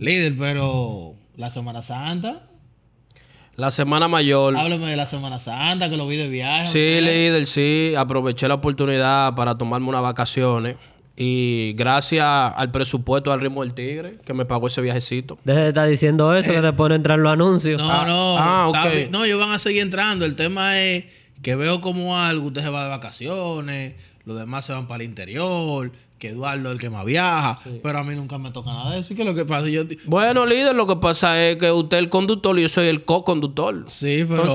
Líder, pero la Semana Santa. La Semana Mayor. Háblame de la Semana Santa, que lo vi de viaje. Sí, líder, sí. Aproveché la oportunidad para tomarme unas vacaciones. Y gracias al presupuesto al ritmo del tigre que me pagó ese viajecito. Desde de estar diciendo eso, que eh. te pone entrar los anuncios. No, ah, no. Ah, no, ellos van a seguir entrando. El tema es que veo como algo, usted se va de vacaciones, los demás se van para el interior, que Eduardo es el que más viaja, pero a mí nunca me toca nada de eso. ¿Y que lo que pasa? bueno, líder, lo que pasa es que usted es el conductor y yo soy el co-conductor. Sí, pero,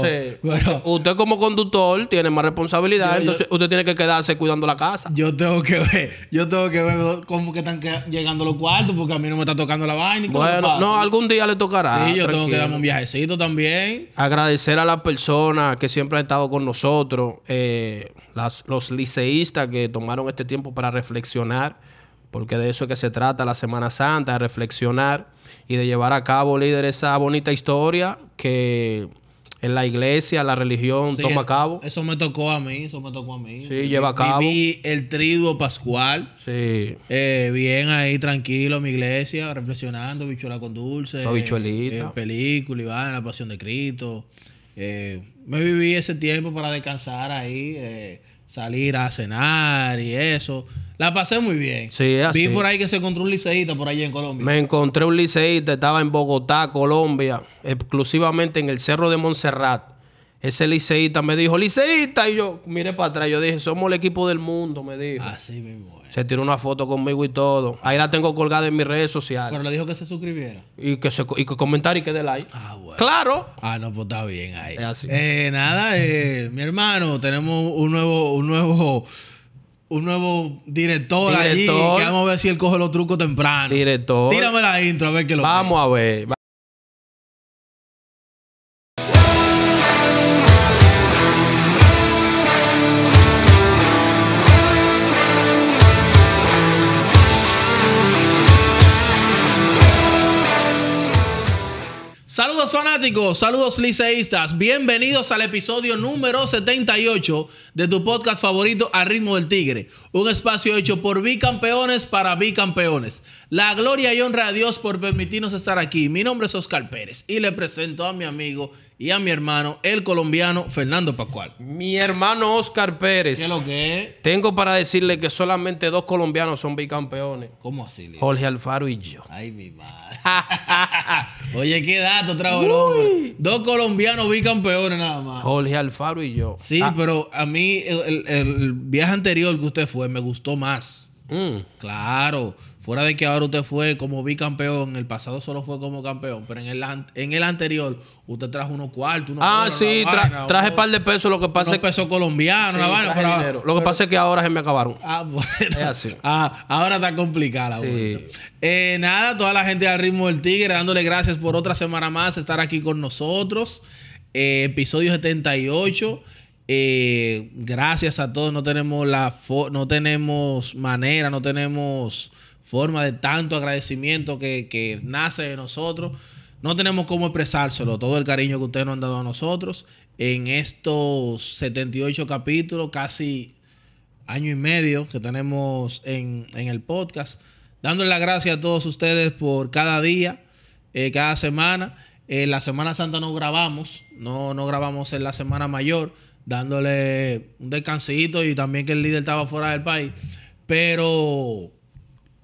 usted como conductor tiene más responsabilidad, entonces usted tiene que quedarse cuidando la casa. Yo tengo que ver, yo tengo que ver cómo que están llegando los cuartos porque a mí no me está tocando la vaina. bueno, no, algún día le tocará. Sí, yo tengo que darme un viajecito también. Agradecer a las personas que siempre han estado con nosotros. Eh, los liceístas que tomaron este tiempo para reflexionar, porque de eso es que se trata la Semana Santa, de reflexionar y de llevar a cabo, líder, esa bonita historia que en la iglesia, la religión toma a cabo. Eso me tocó a mí, eso me tocó a mí. Sí, lleva a cabo. Viví el triduo pascual. Eh, bien ahí tranquilo mi iglesia, reflexionando, bichuela con dulce. Eh, película, y va, la pasión de Cristo. Eh, me viví ese tiempo para descansar ahí, eh, salir a cenar y eso. La pasé muy bien. Sí, así. Vi por ahí que se encontró un liceísta por allí en Colombia. Me encontré un liceísta, estaba en Bogotá, Colombia, exclusivamente en el Cerro de Montserrat. Ese liceísta me dijo, liceísta, y yo miré para atrás, yo dije, somos el equipo del mundo, me dijo. Así mismo. Se tiró una foto conmigo y todo. Ahí la tengo colgada en mis redes sociales. Pero le dijo que se suscribiera. Y que, se, y que comentara y que dé like. Ah, bueno. Claro. Ah, no, pues está bien ahí. Eh, nada, eh, mi hermano, tenemos un nuevo, un nuevo un nuevo director, vamos a ver si él coge los trucos temprano. Director. Tírame la intro a ver qué lo Vamos a ver. Saludos fanáticos, saludos liceístas, bienvenidos al episodio número 78 de tu podcast favorito Al Ritmo del Tigre, un espacio hecho por bicampeones para bicampeones. La gloria y honra a Dios por permitirnos estar aquí. Mi nombre es Oscar Pérez y le presento a mi amigo y a mi hermano, el colombiano Fernando Pascual. Mi hermano Oscar Pérez. ¿Qué es lo que es? Tengo para decirle que solamente dos colombianos son bicampeones. ¿Cómo así, Jorge Alfaro y yo. Ay, mi madre. Oye, qué dato trajo Dos colombianos bicampeones nada más. Jorge Alfaro y yo. Sí, ah. pero a mí el, viaje anterior que usted fue me gustó más. Mm. Claro. Fuera de que ahora usted fue como bicampeón, en el pasado solo fue como campeón, pero en el, en el anterior usted trajo unos cuartos, unos Ah, sí, traje un par de pesos, lo que pasa es que... pesos Lo que pasa es que ahora se me acabaron. Ah, bueno. Ah, ahora está complicada la eh, Nada, toda la gente al ritmo del tigre, dándole gracias por otra semana más estar aquí con nosotros. Eh, episodio 78. Eh, gracias a todos, no tenemos la no tenemos manera, no tenemos forma de tanto agradecimiento que, que nace de nosotros. No tenemos cómo expresárselo, todo el cariño que ustedes nos han dado a nosotros en estos 78 capítulos, casi año y medio que tenemos en, en el podcast. Dándole las gracias a todos ustedes por cada día, eh, cada semana. en eh, la Semana Santa no grabamos, no, no grabamos en la Semana Mayor, dándole un descansito y también que el líder estaba fuera del país. Pero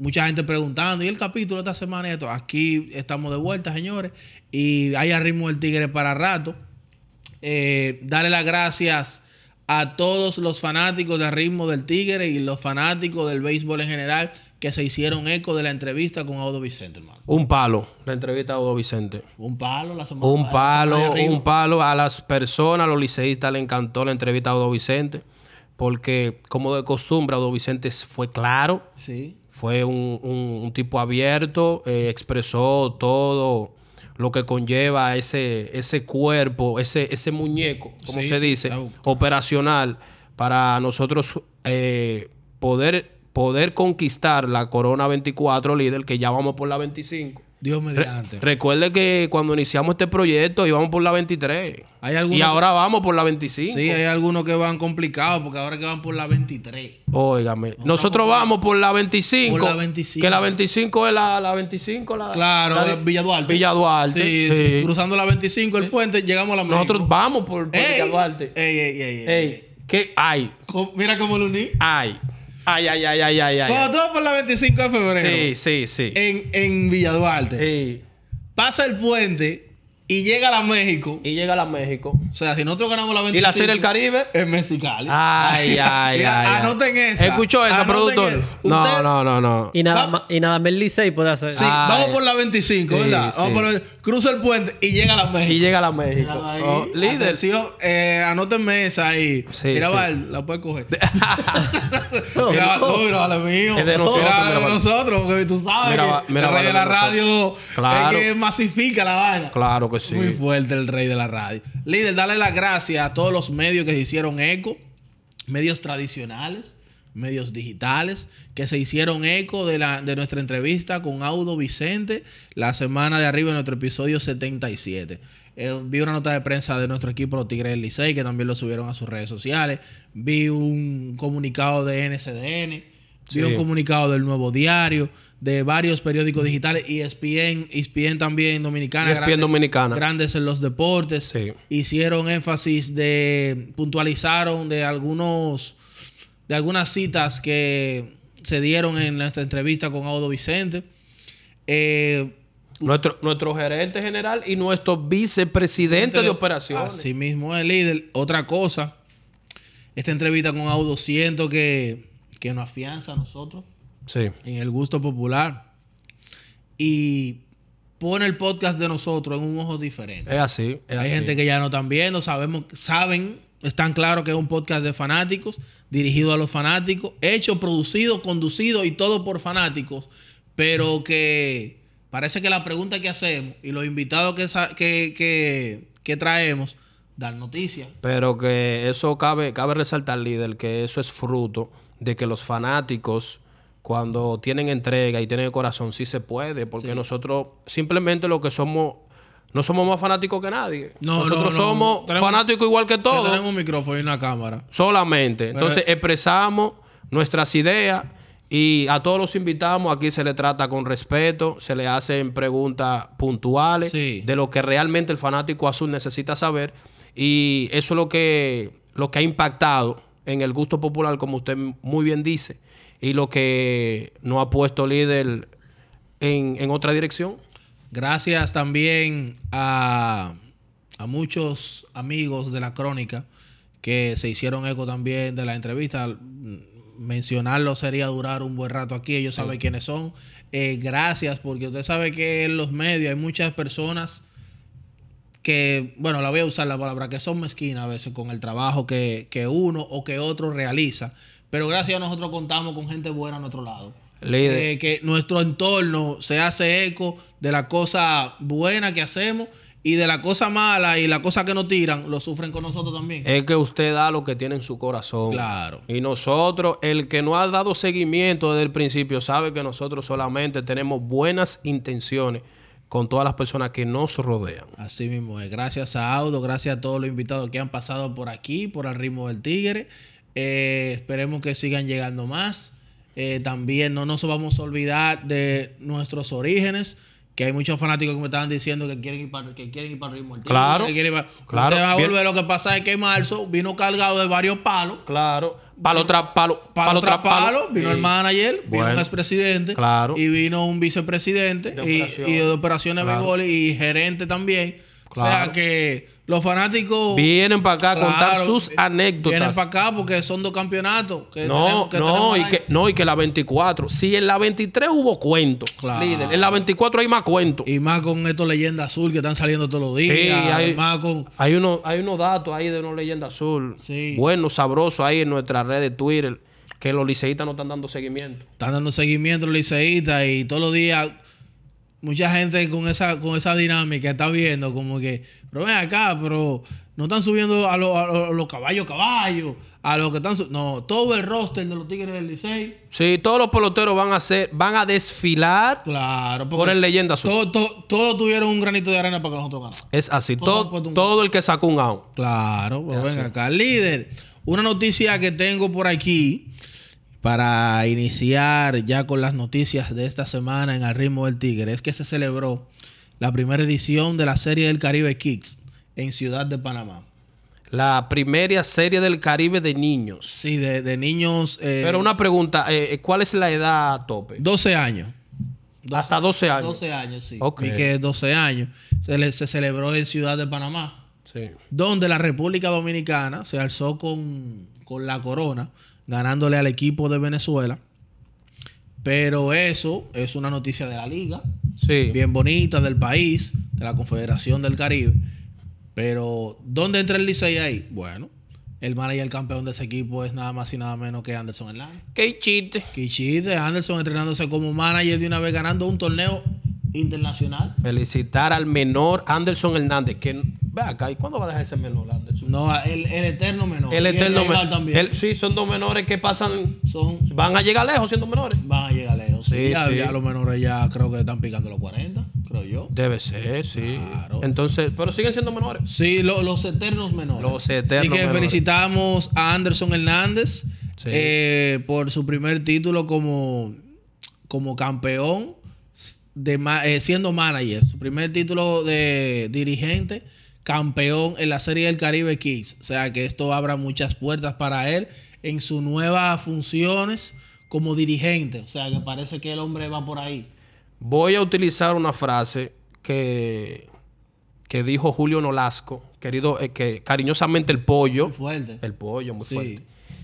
mucha gente preguntando, ¿y el capítulo de esta semana? esto? Aquí estamos de vuelta, señores, y hay ritmo del tigre para rato. Eh, darle las gracias a todos los fanáticos de Ritmo del Tigre y los fanáticos del béisbol en general que se hicieron eco de la entrevista con Audo Vicente, hermano. Un palo, la entrevista a Audo Vicente. Un palo la semana Un palo, un palo a las personas, a los liceístas le encantó la entrevista a Audo Vicente, porque como de costumbre Audo Vicente fue claro. Sí. Fue un, un, tipo abierto, eh, expresó todo lo que conlleva ese, ese cuerpo, ese, ese muñeco, como se dice, operacional, para nosotros eh, poder, poder conquistar la Corona 24 líder, que ya vamos por la 25 Dios mediante. recuerde que cuando iniciamos este proyecto íbamos por la 23. ¿Hay y ahora vamos por la 25. Sí, hay algunos que van complicados porque ahora que van por la 23. Óigame, nosotros vamos por la 25. Por la 25. Que la 25 es la, 25. La, claro, Villa Duarte. Villa Duarte. Sí, cruzando la 25, el puente, llegamos a la Nosotros vamos por, ey, Villa Duarte. Ey, ey, ey, ¿Qué hay? Mira cómo lo uní. Hay. Ay, ay, ay, ay, ay. ay vas por la 25 de febrero. Sí, sí, sí. En, en Villa Duarte. Sí. Pasa el puente y llega a la México. Y llega a la México. O sea, si nosotros ganamos la 25... Y la Serie del Caribe. Es Mexicali. Ay, ay, ay. ay. Anoten ay. esa. Escuchó esa, productor. No, no, no, no. Y nada, más y nada más el Licey puede hacer. Sí, vamos por la 25, ¿verdad? Vamos por el... Cruza el puente y llega a la México. Y llega a la México. Oh, líder. sí, eh, anótenme esa ahí. Sí, Mira, Val, la puedes coger. no, mira, no, mira, la mío. Es de nosotros. Mira, de nosotros, porque tú sabes. Mira, que mira, la radio es que masifica la vaina. Claro pues Muy fuerte el rey de la radio. Líder, dale las gracias a todos los medios que se hicieron eco, medios tradicionales, medios digitales, que se hicieron eco de, la, de nuestra entrevista con Audo Vicente la semana de arriba en nuestro episodio 77. Eh, vi una nota de prensa de nuestro equipo, los Tigres del Licey, que también lo subieron a sus redes sociales. Vi un comunicado de NCDN. Vi un comunicado del Nuevo Diario de varios periódicos digitales, ESPN, ESPN también e dominicana, grandes, en los deportes, hicieron énfasis de, puntualizaron de algunos, de algunas citas que se dieron en nuestra entrevista con Audo Vicente. Eh, nuestro, nuestro gerente general y nuestro vicepresidente de, operaciones. Así mismo el líder. Otra cosa, esta entrevista con Audo siento que, que nos afianza a nosotros sí. en el gusto popular. Y pone el podcast de nosotros en un ojo diferente. Es así. Hay gente que ya no están viendo, sabemos, saben, están claro que es un podcast de fanáticos, dirigido a los fanáticos, hecho, producido, conducido y todo por fanáticos, pero que parece que la pregunta que hacemos y los invitados que, que, que traemos dan noticias. Pero que eso cabe, cabe resaltar, líder, que eso es fruto de que los fanáticos cuando tienen entrega y tienen corazón, sí se puede, porque nosotros simplemente lo que somos, no somos más fanáticos que nadie. nosotros somos fanáticos igual que todos. tenemos un micrófono y una cámara. Solamente. Entonces expresamos nuestras ideas y a todos los invitamos, aquí se le trata con respeto, se le hacen preguntas puntuales de lo que realmente el fanático azul necesita saber y eso es lo que, lo que ha impactado en el gusto popular, como usted muy bien dice y lo que no ha puesto líder en, otra dirección. Gracias también a, a, muchos amigos de la crónica que se hicieron eco también de la entrevista. Mencionarlo sería durar un buen rato aquí, ellos saben quiénes son. Eh, gracias, porque usted sabe que en los medios hay muchas personas que, bueno, la voy a usar la palabra, que son mezquinas a veces con el trabajo que, que uno o que otro realiza. Pero gracias a nosotros contamos con gente buena a nuestro lado. de eh, que nuestro entorno se hace eco de la cosa buena que hacemos y de la cosa mala y la cosa que nos tiran, lo sufren con nosotros también. Es que usted da lo que tiene en su corazón. Claro. Y nosotros, el que no ha dado seguimiento desde el principio, sabe que nosotros solamente tenemos buenas intenciones con todas las personas que nos rodean. Así mismo es. Gracias a Audo, gracias a todos los invitados que han pasado por aquí, por el ritmo del tigre. Eh, esperemos que sigan llegando más. Eh, también no nos vamos a olvidar de nuestros orígenes, que hay muchos fanáticos que me estaban diciendo que quieren ir para, que quieren ir para el Claro, claro. va a volver. Lo que pasa es que marzo vino cargado de varios palos. Claro. Palo tras palo. Palo, tras palo. Vino el manager, vino un expresidente. Claro. Y vino un vicepresidente. y, de operaciones de Bengoli y gerente también. O sea que los fanáticos vienen para acá a contar sus anécdotas. Vienen para acá porque son dos campeonatos. no, que no, y que, no, y que la 24. Si en la 23 hubo cuentos, claro. en la 24 hay más cuentos. Y más con estos leyendas azul que están saliendo todos los días. Sí, hay, más con... hay, uno, hay unos datos ahí de unos Leyenda azul. Sí. bueno sabroso ahí en nuestra red de Twitter. Que los liceístas no están dando seguimiento. Están dando seguimiento los liceístas y todos los días mucha gente con esa, con esa dinámica está viendo como que, pero ven acá, pero no están subiendo a, los caballos, caballos, a los que están No, todo el roster de los Tigres del Licey. Sí, todos los peloteros van a hacer, van a desfilar claro, por el leyenda azul. Todos tuvieron un granito de arena para que nosotros ganamos. Es así, todo, todo, el que sacó un out. Claro, pero pues ven acá. Líder, una noticia que tengo por aquí para iniciar ya con las noticias de esta semana en El ritmo del Tigre es que se celebró la primera edición de la Serie del Caribe Kids en Ciudad de Panamá. La primera serie del Caribe de niños. Sí, de, niños. Eh, Pero una pregunta, eh, eh, ¿cuál es la edad tope? 12 años. Hasta 12 años. 12 años, sí. Ok. Y que 12 años. Se, se celebró en Ciudad de Panamá. Sí. Donde la República Dominicana se alzó con, con la corona ganándole al equipo de Venezuela. Pero eso es una noticia de la liga, sí. bien bonita, del país, de la Confederación del Caribe. Pero, ¿dónde entra el Licey ahí? Bueno, el manager campeón de ese equipo es nada más y nada menos que Anderson Hernández. ¡Qué chiste! ¡Qué chiste! Anderson entrenándose como manager de una vez ganando un torneo internacional. Felicitar al menor Anderson Hernández, que ve acá, ¿y cuándo va a dejar ese menor Anderson? No, el, eterno menor. El eterno menor también. sí, son dos menores que pasan, son, van a llegar lejos siendo menores. Van a llegar lejos, sí. ya, los menores ya creo que están picando los 40, creo yo. Debe ser, sí. Entonces, pero siguen siendo menores. Sí, los eternos menores. Los eternos Así que felicitamos a Anderson Hernández eh, por su primer título como, como campeón eh, siendo manager, su primer título de dirigente, campeón en la Serie del Caribe X O sea que esto abra muchas puertas para él en sus nuevas funciones como dirigente. O sea que parece que el hombre va por ahí. Voy a utilizar una frase que, que dijo Julio Nolasco, querido, eh, que cariñosamente el pollo. El pollo, muy fuerte.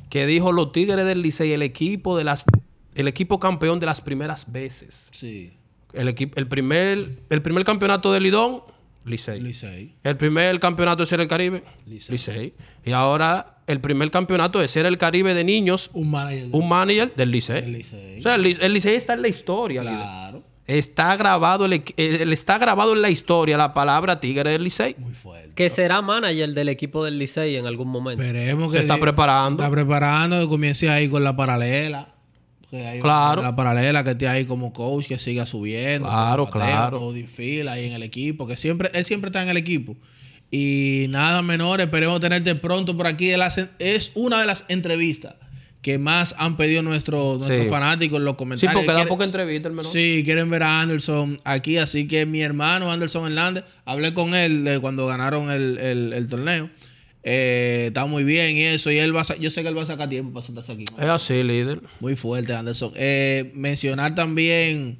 Que dijo los Tigres del Licey, el equipo de las el equipo campeón de las primeras veces. Sí. El, primer, el primer campeonato de Lidón, Licey. El primer campeonato de Ser el Caribe, Licey. Y ahora el primer campeonato de Ser el Caribe de niños, un manager, un manager del Licey. O sea, el, Licey está en la historia. Está grabado, el, está grabado en la historia la palabra Tigre del Licey. Muy fuerte. Que será manager del equipo del Licey en algún momento. Esperemos que se está preparando. Está preparando que comience ahí con la paralela claro. La paralela que te ahí como coach que siga subiendo. Claro, claro. O fila ahí en el equipo, que siempre, él siempre está en el equipo. Y nada menor, esperemos tenerte pronto por aquí. es una de las entrevistas que más han pedido nuestros fanáticos en los comentarios. Sí, porque da poca entrevista, Menor. Sí, quieren ver a Anderson aquí. Así que mi hermano Anderson Hernández, hablé con él cuando ganaron el, el torneo. Eh, está muy bien eso. Y él va yo sé que él va a sacar tiempo para sentarse aquí. Es así, líder. Muy fuerte, Anderson. Eh, mencionar también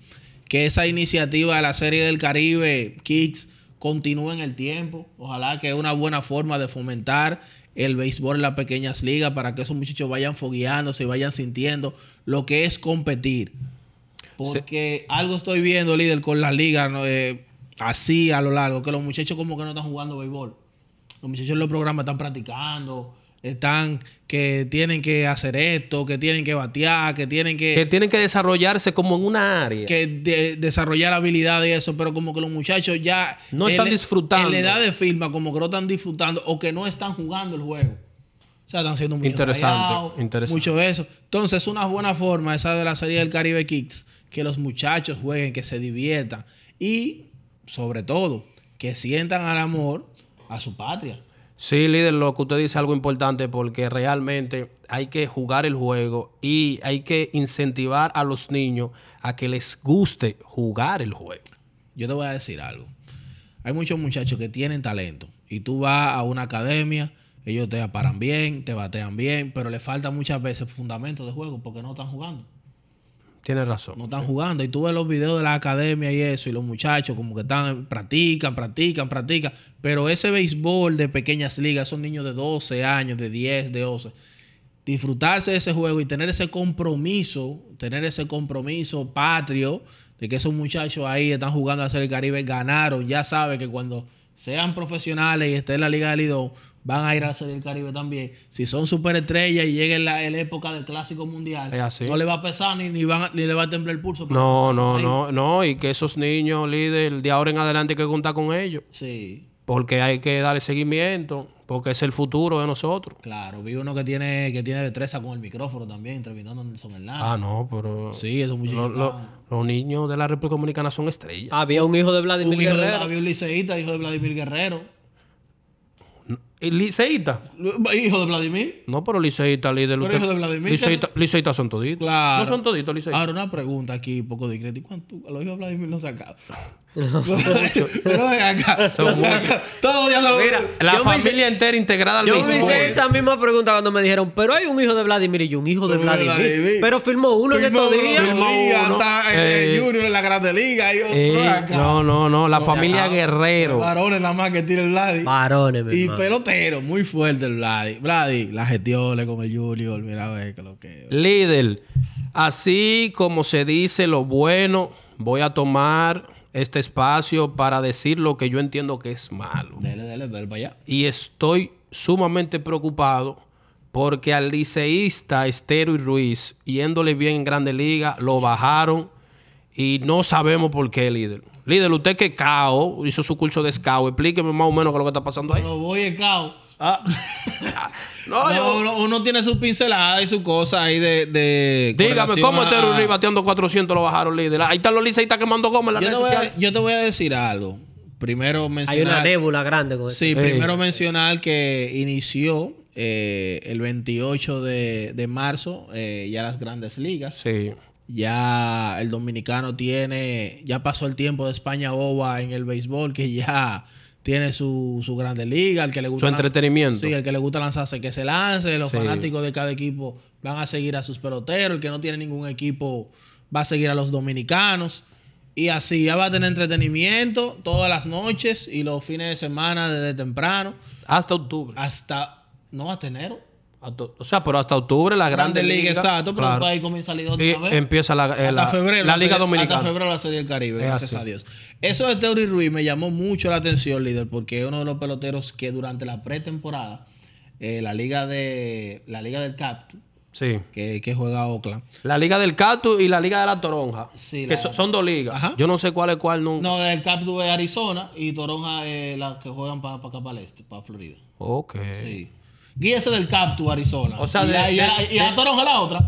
que esa iniciativa de la Serie del Caribe, Kicks, continúe en el tiempo. Ojalá que es una buena forma de fomentar el béisbol en las pequeñas ligas para que esos muchachos vayan fogueándose y vayan sintiendo lo que es competir. Porque algo estoy viendo, líder, con las ligas eh, así a lo largo, que los muchachos como que no están jugando béisbol los muchachos en los programas están practicando, están que tienen que hacer esto, que tienen que batear, que tienen que... Que tienen que desarrollarse como en una área. Que desarrollar habilidades y eso, pero como que los muchachos ya... No están disfrutando. En la edad de firma, como que no están disfrutando o que no están jugando el juego. O sea, están siendo muy... interesante, interesante. mucho eso. Entonces, es una buena forma esa de la serie del Caribe Kicks, que los muchachos jueguen, que se diviertan y, sobre todo, que sientan al amor a su patria. Sí, líder, lo que usted dice es algo importante porque realmente hay que jugar el juego y hay que incentivar a los niños a que les guste jugar el juego. Yo te voy a decir algo. Hay muchos muchachos que tienen talento y tú vas a una academia, ellos te aparan bien, te batean bien, pero les falta muchas veces fundamento de juego porque no están jugando. Tienes razón. No están jugando. Y tú ves los videos de la academia y eso, y los muchachos como que están, practican, practican, practican. Pero ese béisbol de pequeñas ligas, esos niños de 12 años, de 10, de 11, disfrutarse de ese juego y tener ese compromiso, tener ese compromiso patrio de que esos muchachos ahí están jugando a hacer el Caribe, ganaron. Ya sabe que cuando sean profesionales y estén en la Liga de Lidón, van a ir a la del Caribe también. Si son superestrellas y llega la, época del Clásico Mundial, no le va a pesar ni, ni, van, ni le va a temblar el pulso. No, no, no, no. Y que esos niños, líder, de ahora en adelante hay que contar con ellos. Sí. Porque hay que darle seguimiento, porque es el futuro de nosotros. Claro, vi uno que tiene que tiene destreza con el micrófono también, entrevistando a el Ah, no, pero. Sí, eso Los niños de la República Dominicana son estrellas. Había un hijo de Vladimir Guerrero. había un liceísta, hijo de Vladimir Guerrero. No, Liceita Hijo de Vladimir. No, pero Liceita líder. Pero hijo de Vladimir. Liceíta, son toditos. Claro. No son toditos Liceita Ahora una pregunta aquí, un poco discreto ¿Y cuánto los hijos de Vladimir se sacaba? No. pero ven acá. Son acá. Todos días Mira, la familia entera integrada al Yo mismo. hice esa misma pregunta cuando me dijeron, pero hay un hijo de Vladimir y un hijo de Vladimir. Pero firmó uno en estos días. el este, eh, Junior en la Grande Liga. Y otro eh, acá. No, no, no. La familia Guerrero. Varones nada más que tiene el Vladimir Varones, Y muy fuerte el Vladi. Vladi, la gestiones con el Junior, mira a ver que lo que. Líder, así como se dice lo bueno, voy a tomar este espacio para decir lo que yo entiendo que es malo. Dele, dele, dele para Y estoy sumamente preocupado porque al liceísta Estero y Ruiz, yéndole bien en Grande Liga, lo bajaron y no sabemos por qué, líder. Líder, usted que es cao, hizo su curso de scao. explíqueme más o menos qué es lo que está pasando ahí. Lo voy cao. Ah. no, uno, tiene su pincelada y su cosa ahí de. Dígame, ¿cómo esté este bateando 400 lo bajaron, líder? Ahí están los está quemando goma la yo, te voy a, yo te voy a decir algo. Primero mencionar. Hay una nébula grande con sí, sí, primero mencionar que inició eh, el 28 de, marzo eh, ya las grandes ligas. Sí ya el dominicano tiene, ya pasó el tiempo de España boba en el béisbol, que ya tiene su, grande liga, el que le gusta... Su entretenimiento. sí, el que le gusta lanzarse, que se lance, los fanáticos de cada equipo van a seguir a sus peloteros, el que no tiene ningún equipo va a seguir a los dominicanos. Y así ya va a tener entretenimiento todas las noches y los fines de semana desde temprano. Hasta octubre. Hasta, no, hasta enero. O sea, pero hasta octubre la Grande, Liga, exacto, pero ahí comienza la Liga otra vez. empieza la, eh, la, Liga Dominicana. Hasta febrero la Serie del Caribe, gracias Eso de Teori Ruiz me llamó mucho la atención, líder, porque es uno de los peloteros que durante la pretemporada, eh, la Liga de la Liga del Cactus, sí. que, que, juega Oakland. La Liga del Cactus y la Liga de la Toronja, que Son, dos ligas. Yo no sé cuál es cuál nunca. No, el Cactus es Arizona y Toronja es la que juegan para acá, para el este, para Florida. Ok. Sí guíese del Captu, Arizona. O sea, y, la otra.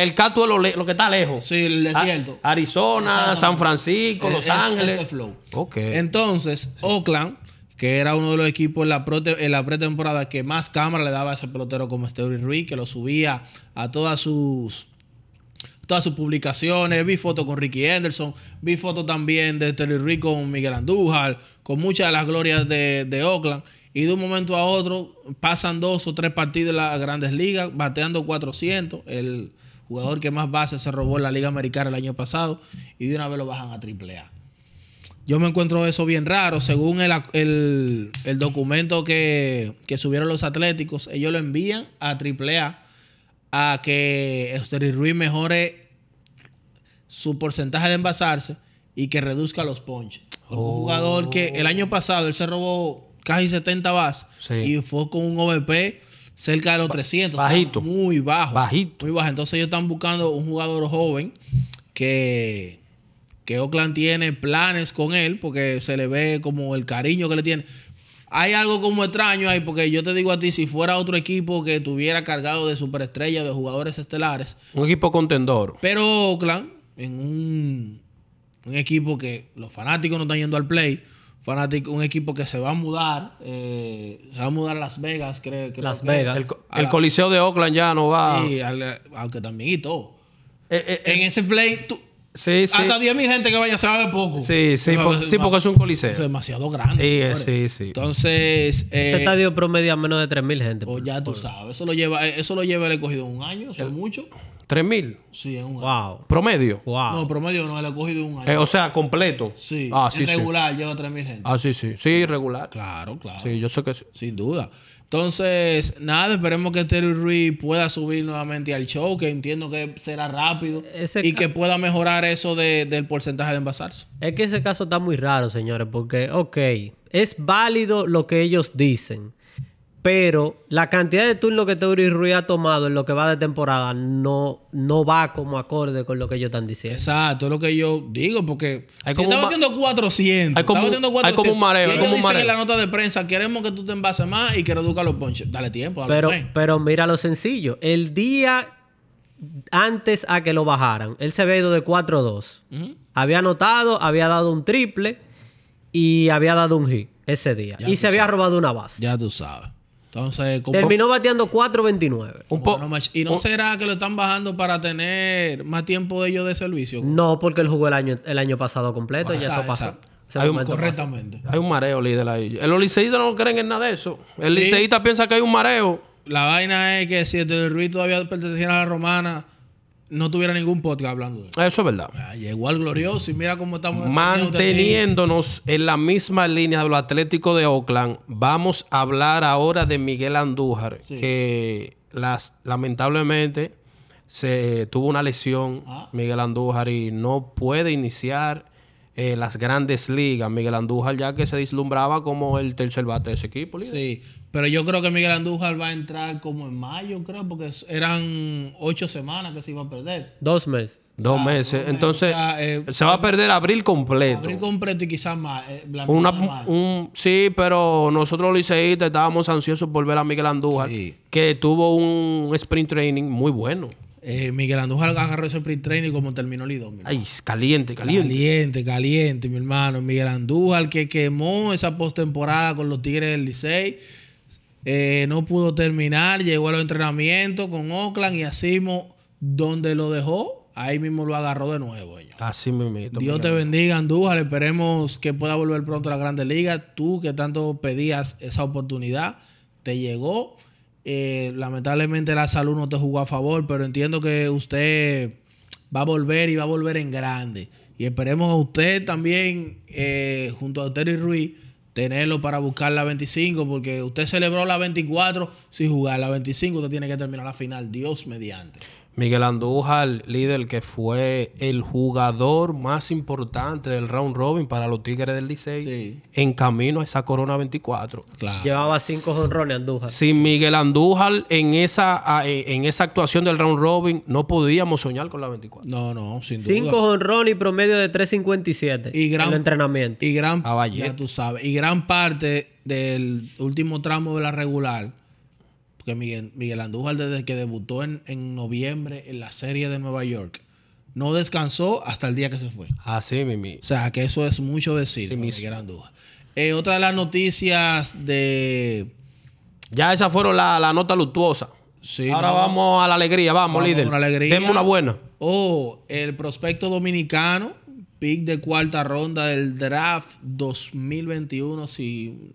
el Captu es lo, que está lejos. Sí, el desierto. Arizona, San Francisco, Los Ángeles. flow. Ok. Entonces, Oakland, que era uno de los equipos en la, pretemporada que más cámara le daba a ese pelotero como Esteban Ruiz, que lo subía a todas sus todas sus publicaciones, vi fotos con Ricky Anderson, vi fotos también de Terry Rico con Miguel Andújar, con muchas de las glorias de, de Oakland y de un momento a otro pasan dos o tres partidos en las grandes ligas, bateando 400. El jugador que más bases se robó en la Liga Americana el año pasado y de una vez lo bajan a triple A. Yo me encuentro eso bien raro. Según el, documento que, subieron los Atléticos, ellos lo envían a AAA a que y Ruiz mejore su porcentaje de envasarse y que reduzca los ponches. Un jugador que el año pasado él se robó casi 70 bases. Y fue con un OVP cerca de los 300. Bajito. muy bajo. Bajito. Muy bajo. Entonces ellos están buscando un jugador joven que, que Oakland tiene planes con él porque se le ve como el cariño que le tiene. Hay algo como extraño ahí, porque yo te digo a ti, si fuera otro equipo que tuviera cargado de superestrellas, de jugadores estelares. Un equipo contendor. Pero Oakland, en un, un equipo que los fanáticos no están yendo al play, fanático, un equipo que se va a mudar, eh, se va a mudar a Las Vegas, creo. Las Vegas. El, Coliseo de Oakland ya no va. aunque también y todo. Eh, eh, en ese play, tú, sí, sí. hasta 10.000 gente que vaya se poco. Sí, sí, sí porque es un coliseo. Es demasiado grande. Sí, sí, sí. Entonces. ese estadio promedia menos de 3.000 gente. Pues ya tú sabes, eso lo lleva eso lo lleva el escogido un año, son muchos. ¿Tres mil? Sí, en un año. Wow. ¿Promedio? Wow. No, promedio no, él he cogido un año. Eh, o sea, completo. Sí. irregular ah, regular lleva tres mil gente. Ah, sí, sí. Sí, regular. Claro, claro. Sí, yo sé que sí. Sin duda. Entonces, nada, esperemos que Terry Ruiz pueda subir nuevamente al show, que entiendo que será rápido y que pueda mejorar eso de, del porcentaje de envasarse. Es que ese caso está muy raro, señores, porque, ok, es válido lo que ellos dicen, pero la cantidad de turnos que Teuri Ruiz ha tomado en lo que va de temporada no, no va como acorde con lo que ellos están diciendo. Exacto, es lo que yo digo, porque como estaba haciendo 400, hay como, 400, como un mareo. en la nota de prensa, queremos que tú te envases más y que reduzcas los ponches. Dale tiempo, dale pero, pero mira lo sencillo, el día antes a que lo bajaran, él se había de 4-2. Había anotado, había dado un triple y había dado un hit ese día. y se había robado una base. Ya tú sabes. Entonces, Terminó bateando 4.29. Un poco. ¿Y no oh. será que lo están bajando para tener más tiempo de ellos de servicio? No, porque él jugó el año, el año pasado completo y eso pasó. ha pasado. correctamente. Hay un mareo líder ahí. Eh, los liceístas no creen en nada de eso. El liceísta piensa que hay un mareo. La vaina es que si el Ruiz todavía perteneciera a la romana no tuviera ningún podcast hablando de eso. es verdad. Ah, llegó glorioso y mira cómo estamos. Este Manteniéndonos en la misma línea de lo atlético de Oakland, vamos a hablar ahora de Miguel Andújar, que las, lamentablemente se tuvo una lesión, ah. Miguel Andújar, y no puede iniciar eh, las grandes ligas. Miguel Andújar ya que se deslumbraba como el tercer bate de ese equipo. Sí, pero yo creo que Miguel Andújar va a entrar como en mayo, creo, porque eran ocho semanas que se iba a perder. Dos meses. Dos ah, meses. Entonces, eh, se va a perder abril completo. Abril completo y quizás más. Eh, sí, pero nosotros los liceístas estábamos ansiosos por ver a Miguel Andújar, que tuvo un sprint training muy bueno. Eh, Miguel Andújar agarró ese sprint training como terminó el Ay, caliente, caliente. Caliente, caliente, mi hermano. Miguel Andújar que quemó esa postemporada con los Tigres del Licey eh, no pudo terminar, llegó a los entrenamientos con Oakland y así donde lo dejó, ahí mismo lo agarró de nuevo. Así mismo. Dios te bendiga, Andújar. Esperemos que pueda volver pronto a la Grande Liga. Tú que tanto pedías esa oportunidad, te llegó. Eh, lamentablemente la salud no te jugó a favor, pero entiendo que usted va a volver y va a volver en grande. Y esperemos a usted también, eh, junto a Terry Ruiz, tenerlo para buscar la 25, porque usted celebró la 24 sin jugar la 25, usted tiene que terminar la final, Dios mediante. Miguel Andújar, líder que fue el jugador más importante del round robin para los Tigres del Licey, en camino a esa Corona 24. Llevaba cinco jonrones Andújar. Sin Miguel Andújar en esa, e, en esa actuación del round robin, no podíamos soñar con la 24. No, no, sin duda. Cinco jonrones y promedio de 3.57 y gran, en el entrenamiento. Y gran, ya tú sabes, y gran parte del último tramo de la regular que Miguel, Miguel Andújar, desde que debutó en, noviembre en la serie de Nueva York, no descansó hasta el día que se fue. Ah, sí, Mimi. O sea, que eso es mucho decir Miguel Andújar. Eh, otra de las noticias de. Ya esas fueron las la nota luctuosa. Sí, Ahora vamos a la alegría, vamos, líder. Una alegría. una buena. Oh, el prospecto dominicano, pick de cuarta ronda del draft 2021, si,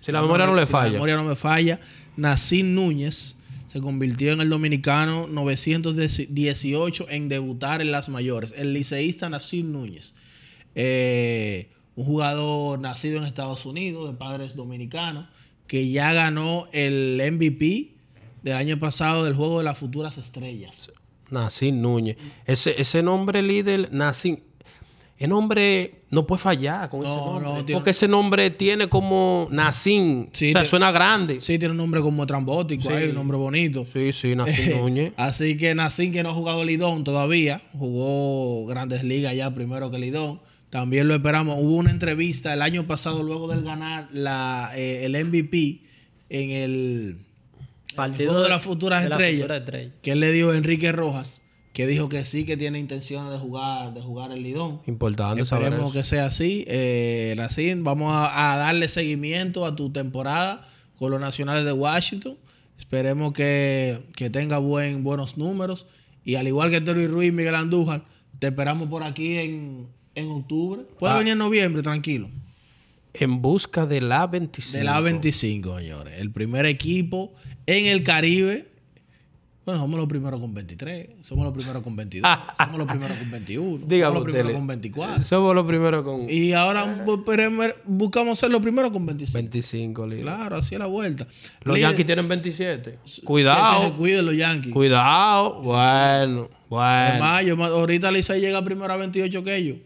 si la memoria no, le falla. La memoria no me falla. Nacín Núñez se convirtió en el dominicano 918 en debutar en las mayores. El liceísta Nacín Núñez. Eh, un jugador nacido en Estados Unidos, de padres dominicanos, que ya ganó el MVP del año pasado del juego de las futuras estrellas. Nacín Núñez. Ese, ese nombre líder, Nacín, el nombre no puede fallar con ese nombre. Porque ese nombre tiene como Nacín. o sea, suena grande. Sí, tiene un nombre como trambótico, un nombre bonito. Sí, sí, Nacín Núñez. Así que Nacín, que no ha jugado Lidón todavía, jugó Grandes Ligas ya primero que Lidón. También lo esperamos. Hubo una entrevista el año pasado, luego del ganar eh, el MVP en el partido de, las futuras estrellas. ¿Qué que le dio Enrique Rojas que dijo que sí, que tiene intenciones de jugar, de jugar el Lidón. Importante Esperemos que sea así. Eh, vamos a, darle seguimiento a tu temporada con los Nacionales de Washington. Esperemos que, tenga buen, buenos números. Y al igual que Terry Ruiz y Miguel Andújar, te esperamos por aquí en, octubre. Puede ah. venir en noviembre, tranquilo. En busca de la 25. De la 25, señores. El primer equipo en el Caribe bueno, somos los primeros con 23, somos los primeros con 22, somos los primeros con 21, somos los primeros con 24. Somos los primeros con... Y ahora buscamos ser los primeros con 25. 25, Claro, así es la vuelta. Los Yankees tienen 27. Cuidado. Que cuiden los Yankees. Cuidado. Bueno, bueno. ahorita lisa llega primero a 28 que ellos.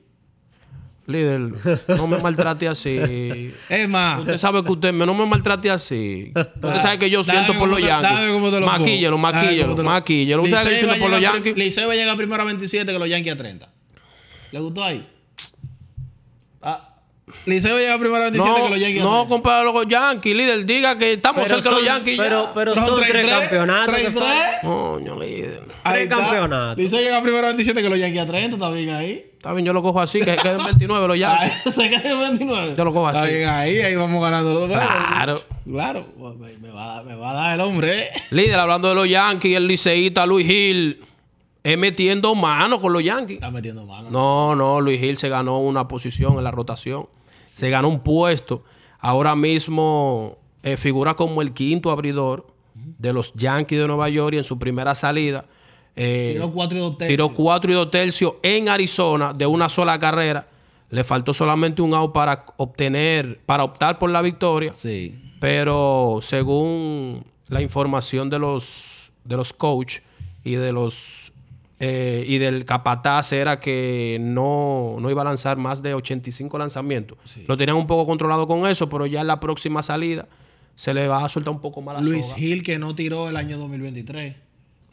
Líder, no me maltrate así. Es más... Usted sabe que usted no me maltrate así. Usted sabe que yo siento por los Yankees. maquíllelo, maquíllelo, maquíllelo. Usted sabe que yo siento por los Yankees. Liceo va a llegar primero a 27 que los Yankees a 30. ¿Le gustó ahí? Ah. Liceo llega primero a 27 que los Yankees. No, compáralo Los Yankees, líder. Diga que estamos cerca de los Yankees. Pero, pero, son tres campeonatos. Tres, Coño, líder. Tres campeonatos. Liceo llega primero a 27 que los Yankees a 30. Está bien ahí. Está bien, yo lo cojo así, que queden 29 los Yankees. se queden 29. Yo lo cojo así. Está bien ahí, ahí vamos ganando los dos. Claro. Claro. Pues me, va, me va a dar el hombre. Líder, hablando de los Yankees, el liceísta Luis Gil es metiendo mano con los Yankees. Está metiendo mano. No, no, Luis Gil se ganó una posición en la rotación se ganó un puesto. Ahora mismo eh, figura como el quinto abridor de los Yankees de Nueva York en su primera salida. Eh, tiró cuatro y dos tercios. Tiró 4 y tercios en Arizona de una sola carrera. Le faltó solamente un out para obtener, para optar por la victoria. Sí. Pero según la información de los, de los coaches y de los eh, y del capataz era que no, iba a lanzar más de 85 lanzamientos. Lo tenían un poco controlado con eso, pero ya en la próxima salida se le va a soltar un poco más la Luis Gil, que no tiró el año 2023.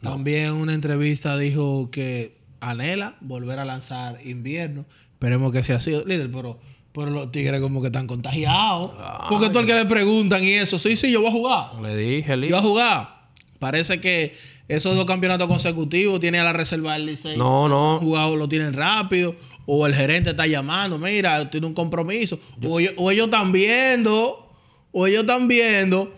También en una entrevista dijo que anhela volver a lanzar invierno. Esperemos que sea así, líder, pero, pero los tigres como que están contagiados. Porque todo el que le preguntan y eso, sí, sí, yo voy a jugar. Le dije, líder. Yo voy a jugar. Parece que esos dos campeonatos consecutivos, tiene a la reserva del Liceo. No, no. Los lo tienen rápido. O el gerente está llamando, mira, tiene un compromiso. O, ellos, están viendo, o ellos están viendo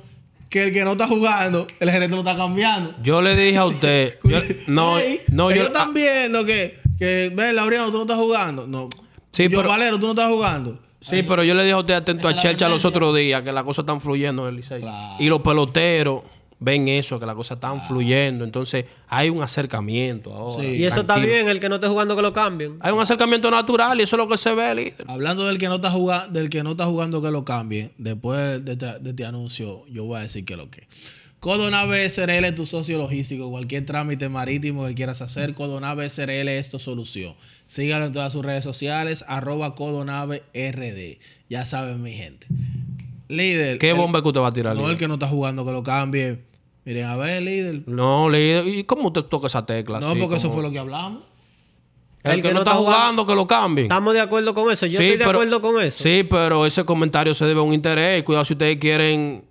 que el que no está jugando, el gerente lo está cambiando. Yo le dije a usted, no, no, ellos yo están ah, viendo que, que ven, Laureano, tú no estás jugando. No. Sí, pero, Valero, tú no estás jugando. Sí, pero yo le dije a usted atento a Chelcha los otros días que las cosas están fluyendo en el Liceo. Y los peloteros ven eso, que la cosa está ah. fluyendo. Entonces, hay un acercamiento ahora. Y eso está bien, el que no esté jugando que lo cambien. Hay un acercamiento natural y eso es lo que se ve, líder. Hablando del que no está jugando, del que no está jugando que lo cambien, después de este, este anuncio, yo voy a decir que lo que. Codonave SRL es tu socio logístico. Cualquier trámite marítimo que quieras hacer, Codonave SRL es tu solución. Sígalo en todas sus redes sociales, arroba Codonave RD. Ya saben, mi gente. Líder. ¿Qué bomba que usted va a tirar? No, el que no está jugando, que lo cambie. Mire, a ver, líder. No, líder. ¿Y cómo usted toca esa tecla? No, porque eso fue lo que hablamos. El, que, no está, jugando, que lo cambie. Estamos de acuerdo con eso. Yo estoy de acuerdo con eso. Sí, pero ese comentario se debe a un interés. Cuidado si ustedes quieren.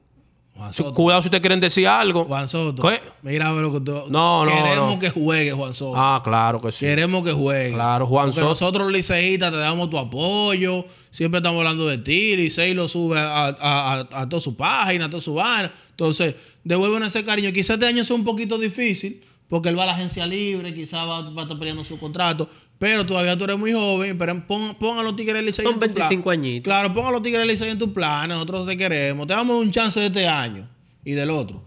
Juan Soto. Cuidado si ustedes quieren decir algo. Juan Soto. ¿Qué? Mira que No, no. Queremos que juegue, Juan Soto. Ah, claro que sí. Queremos que juegue. Claro, Juan Soto. Nosotros, liceísta, te damos tu apoyo. Siempre estamos hablando de ti. Licey lo sube a, a, a, toda su página, a toda su vaina. Entonces, devuelven ese cariño. Quizás este año sea un poquito difícil, porque él va a la agencia libre, quizás va, a estar peleando su contrato, pero todavía tú eres muy joven, pero pon, pon a los Tigres Licey Son en 25 tu añitos. Claro, pon a los Tigres en tu plan, nosotros te queremos, te damos un chance de este año y del otro.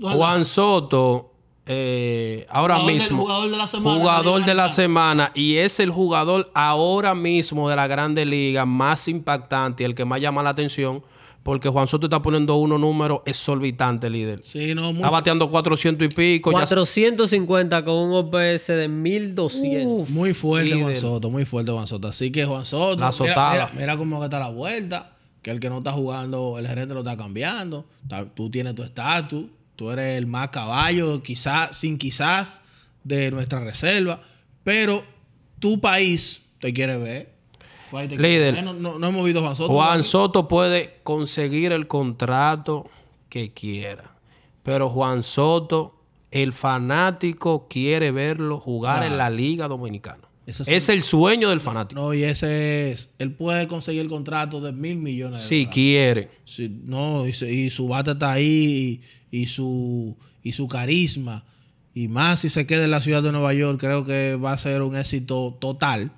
Juan Soto, eh, ahora mismo, jugador de la semana, jugador de la semana y es el jugador ahora mismo de la Grande Liga más impactante, Y el que más llama la atención porque Juan Soto está poniendo unos números exorbitantes, líder. Sí, Está bateando 400 y pico. 450 con un OPS de 1200. muy fuerte Juan Soto, muy fuerte Juan Soto. Así que Juan Soto, la mira, mira, cómo está la vuelta. Que el que no está jugando, el gerente lo está cambiando. Tú tienes tu estatus. Tú eres el más caballo, quizás, sin quizás, de nuestra reserva. Pero tu país te quiere ver. Pues Líder, no, hemos visto Juan Soto. Juan Soto puede conseguir el contrato que quiera. Pero Juan Soto, el fanático quiere verlo jugar en la Liga Dominicana. Ese es, el, sueño del fanático. No, y ese es. Él puede conseguir el contrato de mil millones de Si quiere. no, y, su bata está ahí, y, su, y su carisma. Y más si se queda en la ciudad de Nueva York, creo que va a ser un éxito total.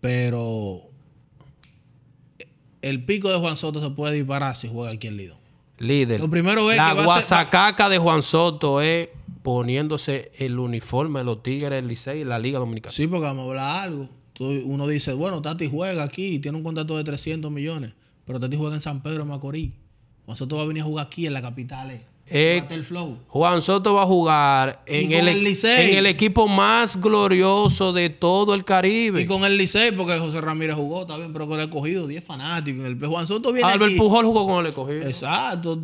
Pero el pico de Juan Soto se puede disparar si juega aquí en Lido. Líder. Lo primero es la guasacaca de Juan Soto es poniéndose el uniforme de los Tigres el Licey y la Liga Dominicana. Sí, porque vamos a hablar algo. uno dice, bueno, Tati juega aquí y tiene un contrato de 300 millones, pero Tati juega en San Pedro Macorís. Juan Soto va a venir a jugar aquí en la capital. Eh". Eh, Juan Soto va a jugar en el, equipo más glorioso de todo el Caribe. Y con el Licey, porque José Ramírez jugó, también, pero con el cogido 10 fanáticos. Juan Soto viene Albert aquí. Pujol jugó con el escogido. Exacto.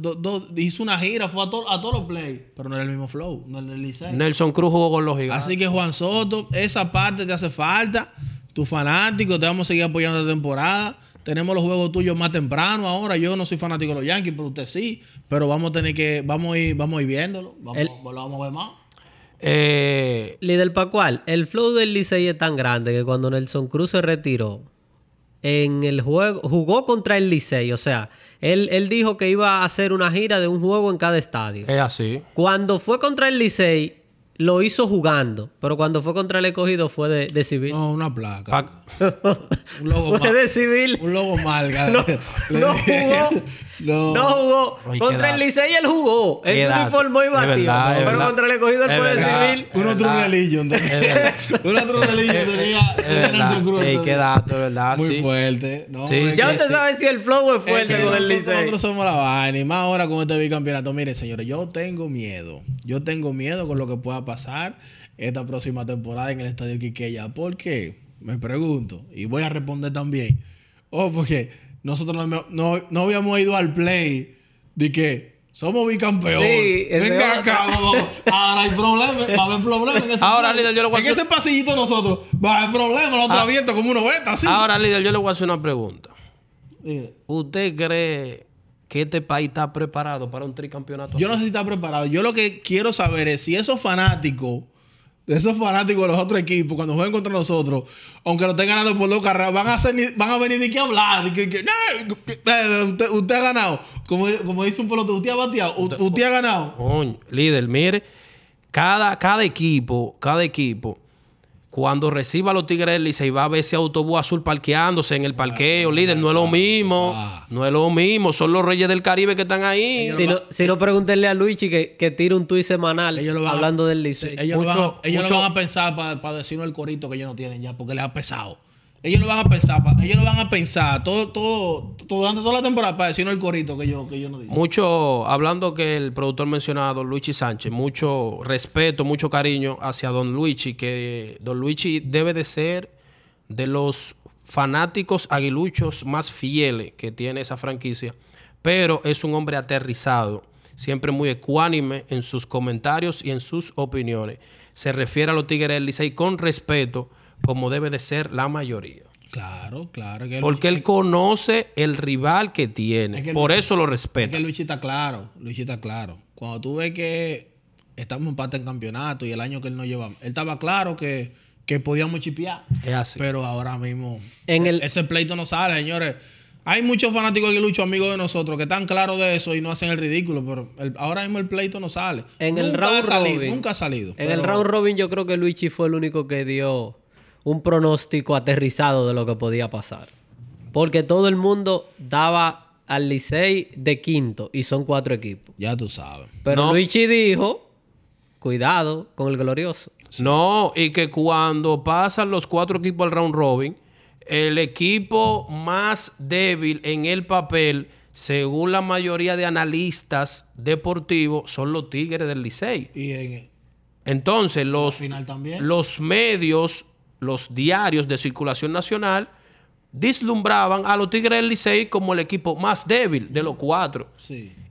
hizo una gira, fue a, todos los plays, pero no era el mismo flow, no el Licey. Nelson Cruz jugó con los gigantes. Así que Juan Soto, esa parte te hace falta. Tu fanático te vamos a seguir apoyando la temporada. Tenemos los juegos tuyos más temprano ahora. Yo no soy fanático de los Yankees, pero usted sí. Pero vamos a tener que, vamos a ir, vamos a ir viéndolo. Vamos, vamos a ver más. Eh, Líder Pacual, el flow del Licey es tan grande que cuando Nelson Cruz se retiró, en el juego, jugó contra el Licey. O sea, él, él, dijo que iba a hacer una gira de un juego en cada estadio. Es así. Cuando fue contra el Licey, lo hizo jugando, pero cuando fue contra el escogido fue de, civil. No, una placa. un logo fue de civil. Un logo mal, no, no, jugó. no. jugó. contra el Licey él jugó. Él se uniformó y batió. pero contra el escogido fue de civil. Uno True Uno Una otro tenía. Ey, qué dato, verdad. Muy fuerte. ya usted sabe si el flow es fuerte con el Licey. Nosotros somos la vaina. Y más ahora con este bicampeonato. Mire, señores, yo tengo miedo. Yo tengo miedo con lo que pueda pasar pasar esta próxima temporada en el Estadio Quiqueya. ¿Por qué? Me pregunto. Y voy a responder también. Oh, porque nosotros no, no, no habíamos ido al play de que somos bicampeones. Sí, Venga acá, Ahora hay problemas. Va a haber problemas. En ese Ahora, líder, yo le voy a hacer... En ese pasillito nosotros va a haber problemas. Los ah. como uno beta, así. Ahora, líder, yo le voy a hacer una pregunta. ¿Usted cree que este país está preparado para un tricampeonato. Yo no sé si está preparado. Yo lo que quiero saber es si esos fanáticos, esos fanáticos de los otros equipos, cuando jueguen contra nosotros, aunque lo estén ganando por dos carreras, van a, van venir de qué hablar. que, eh, usted, ha ganado. Como, dice un pelotón, usted ha bateado, usted, ha ganado. líder, mire, cada, cada equipo, cada equipo cuando reciba los Tigres del y va a ver ese autobús azul parqueándose en el parqueo, ah, líder. No es lo ah, mismo. Ah. No es lo mismo. Son los reyes del Caribe que están ahí. Si no, pregúntenle a Luigi que, que tira un tuit semanal hablando del Licey. Ellos, van a, pensar para decirnos el corito que ellos no tienen ya, porque les ha pesado. Ellos lo van a pensar, ellos lo van a pensar, todo, todo, durante toda la temporada para decirnos el corito que yo, no dije. Mucho, hablando que el productor mencionado, Luigi Sánchez, mucho respeto, mucho cariño hacia Don Luigi, que Don Luigi debe de ser de los fanáticos aguiluchos más fieles que tiene esa franquicia, pero es un hombre aterrizado, siempre muy ecuánime en sus comentarios y en sus opiniones. Se refiere a los Tigres del Licey con respeto, como debe de ser la mayoría. Claro, claro. Que Porque él conoce el rival que tiene. Por eso lo respeta. Es que está claro, Luchita está claro. Cuando tú ves que estamos en parte en campeonato y el año que él no llevaba, él estaba claro que, que podíamos chipear. Es así. Pero ahora mismo en el... ese pleito no sale, señores. Hay muchos fanáticos de Lucho, amigos de nosotros, que están claros de eso y no hacen el ridículo, pero ahora mismo el pleito no sale. En nunca el round ha salido, Robin, nunca ha salido. En el round robin yo creo que Luigi fue el único que dio un pronóstico aterrizado de lo que podía pasar. Porque todo el mundo daba al Licey de quinto y son cuatro equipos. Ya tú sabes. Pero no. dijo, cuidado con el glorioso. No, y que cuando pasan los cuatro equipos al round robin, el equipo más débil en el papel, según la mayoría de analistas deportivos, son los Tigres del Licey. Y en, entonces, los, final también. los medios los diarios de circulación nacional deslumbraban a los Tigres del Licey como el equipo más débil de los cuatro.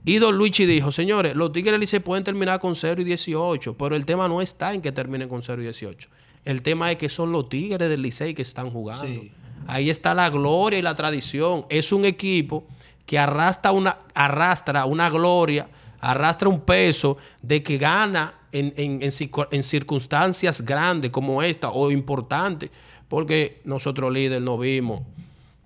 Y Don Luigi dijo, señores, los Tigres del Licey pueden terminar con 0 y 18, pero el tema no está en que terminen con 0 y 18. El tema es que son los Tigres del Licey que están jugando. Ahí está la gloria y la tradición. Es un equipo que arrastra una, arrastra una gloria, arrastra un peso de que gana en, en, en circunstancias grandes como esta o importantes, porque nosotros líderes no vimos.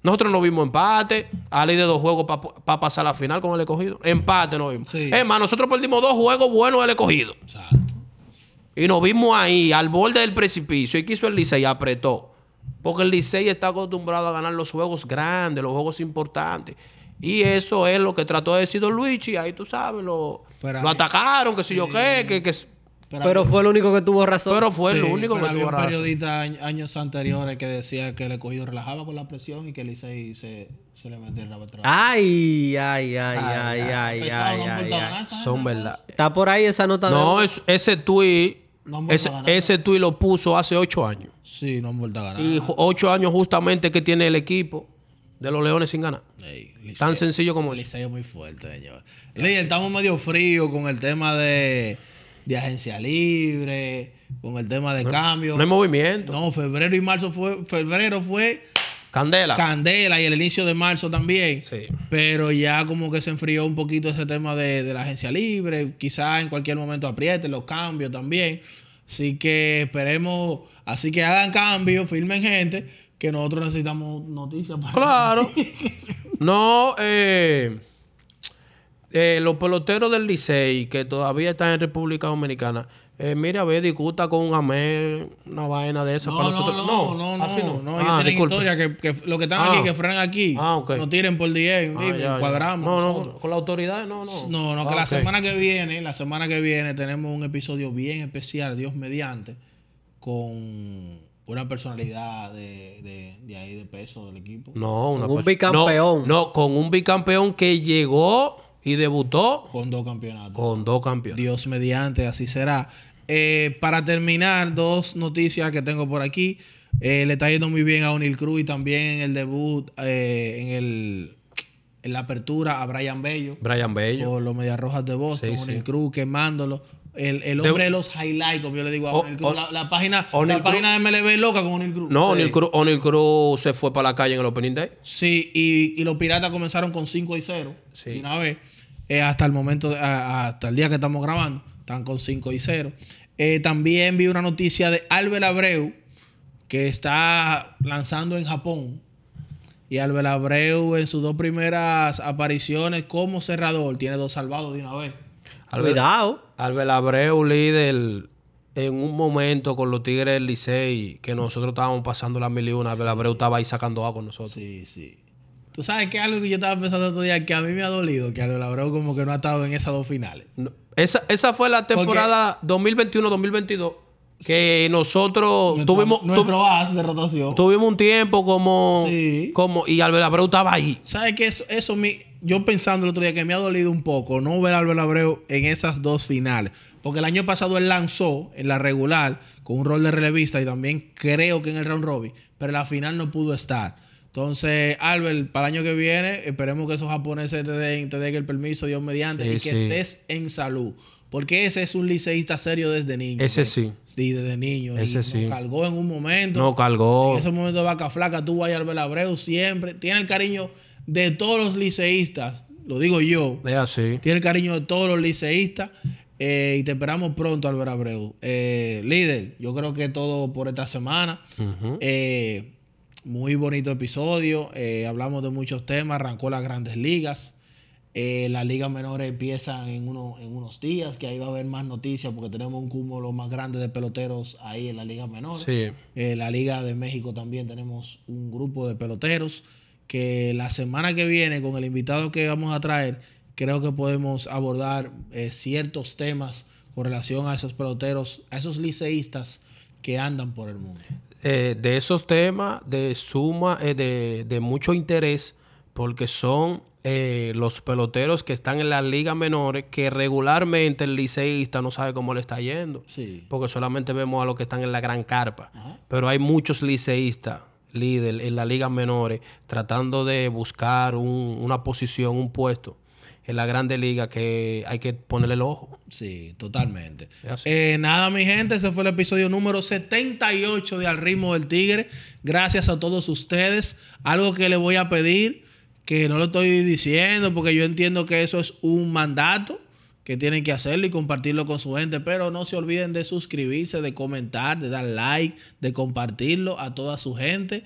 Nosotros no vimos empate, a ley de dos juegos para pa pasar la final con el escogido. Empate no vimos. Es más, nosotros perdimos dos juegos buenos del escogido. Y nos vimos ahí, al borde del precipicio. ¿Y quiso el Licey? Apretó. Porque el Licey está acostumbrado a ganar los juegos grandes, los juegos importantes. Y eso es lo que trató de decir Don Luigi. Ahí tú sabes, lo, lo atacaron, que si yo qué, que, que pero, fue el único que tuvo razón. Pero fue el único que tuvo razón. periodista años anteriores que decía que el cogido relajaba con la presión y que Licey se, se le metía el rabo atrás. Ay, ay, ay, ay, ay, ay, Son verdad. Está por ahí esa nota. No, es, ese tweet. ese, ese tweet lo puso hace ocho años. Sí, no han vuelto a ganar. Y ocho años justamente que tiene el equipo de los Leones sin ganar. Tan sencillo como eso. Liceo muy fuerte, señor. Liceo, estamos medio fríos con el tema de de agencia libre, con el tema de cambio. No hay movimiento. No, febrero y marzo fue, febrero fue Candela. Candela y el inicio de marzo también. Sí. Pero ya como que se enfrió un poquito ese tema de, la agencia libre. Quizás en cualquier momento apriete los cambios también. Así que esperemos. Así que hagan cambios, firmen gente, que nosotros necesitamos noticias. Para claro. no, eh eh, los peloteros del Licey que todavía están en República Dominicana, eh, mira, a ver, discuta con un amén, una vaina de esas. No, para no, nosotros. no, no, no, así ah, no. no ah, historia que, que lo que están aquí, ah. que frenan aquí, ah, no tiren por 10, cuadramos. No, nosotros. no, con la autoridad, no, no. No, no, que la semana que viene, la semana que viene tenemos un episodio bien especial, Dios mediante, con una personalidad de, de, de ahí, de peso del equipo. No, una con un bicampeón. no, con un bicampeón que llegó y debutó. Con dos campeonatos. Con dos campeonatos. Dios mediante, así será. Eh, para terminar, dos noticias que tengo por aquí. Eh, le está yendo muy bien a O'Neill Cruz y también en el debut, eh, en, el, en la apertura a Brian Bello. Brian Bello. Por los media Rojas de Boston. Sí, Cruz quemándolo. El, hombre de, los highlights, yo le digo a O'Neill La, página, de MLB loca con O'Neill Cruz. No, O'Neill Cruz, se fue para la calle en el Opening Day. Sí, y, los piratas comenzaron con 5 y 0. Sí. una vez, eh, hasta el momento, hasta el día que estamos grabando, están con 5 y 0. Eh, también vi una noticia de Albert Abreu, que está lanzando en Japón. Y Albert Abreu en sus dos primeras apariciones como cerrador tiene dos salvados de una vez. Albert, Albert Abreu, líder en un momento con los Tigres del Licey, que nosotros estábamos pasando la mil y una, Albert Abreu estaba ahí sacando agua con nosotros. Sí, sí. Tú sabes que algo que yo estaba pensando otro día que a mí me ha dolido, que Albert Abreu como que no ha estado en esas dos finales. Esa, fue la temporada 2021-2022 que nosotros tuvimos nuestro as de rotación. Tuvimos un tiempo como sí. como y Albert Abreu estaba ahí. ¿Sabes qué? Eso, eso yo pensando el otro día que me ha dolido un poco no ver a Albert Abreu en esas dos finales. Porque el año pasado él lanzó en la regular con un rol de relevista y también creo que en el round robin, pero la final no pudo estar. Entonces, Albert, para el año que viene, esperemos que esos japoneses te den, el permiso, Dios mediante, y que estés en salud. Porque ese es un liceísta serio desde niño. Ese ¿eh? sí. Sí, desde niño. Ese sí. calgó en un momento. No cargó. En ese momento de vaca flaca, tú, a Albert Abreu, siempre. Tiene el cariño de todos los liceístas, lo digo yo. Tiene el cariño de todos los liceístas. Eh, y te esperamos pronto, Álvaro Abreu. Eh, líder, yo creo que todo por esta semana. Eh, muy bonito episodio. hablamos de muchos temas. Arrancó las grandes ligas. las ligas menores empiezan en, uno, en unos días, que ahí va a haber más noticias porque tenemos un cúmulo más grande de peloteros ahí en la Liga Menor En la Liga de México también tenemos un grupo de peloteros que la semana que viene, con el invitado que vamos a traer, creo que podemos abordar eh, ciertos temas con relación a esos peloteros, a esos liceístas que andan por el mundo. Eh, de esos temas de suma, eh, de, mucho interés, porque son los peloteros que están en las ligas menores, que regularmente el liceísta no sabe cómo le está yendo, sí. porque solamente vemos a los que están en la gran carpa, pero hay muchos liceístas líder en la liga menores, tratando de buscar una posición, un puesto en la grande liga que hay que ponerle el ojo. Sí, totalmente. Eh, nada, mi gente, este fue el episodio número 78 de Al ritmo del Tigre. Gracias a todos ustedes. Algo que le voy a pedir, que no lo estoy diciendo porque yo entiendo que eso es un mandato que tienen que hacerlo y compartirlo con su gente. Pero no se olviden de suscribirse, de comentar, de dar like, de compartirlo a toda su gente.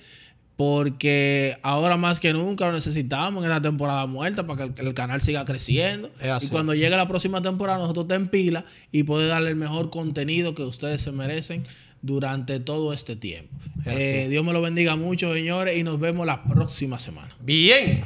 Porque ahora más que nunca lo necesitamos en esta temporada muerta para que el, canal siga creciendo. Y cuando llegue la próxima temporada, nosotros te pila y poder darle el mejor contenido que ustedes se merecen durante todo este tiempo. Eh, Dios me lo bendiga mucho, señores, y nos vemos la próxima semana. Bien.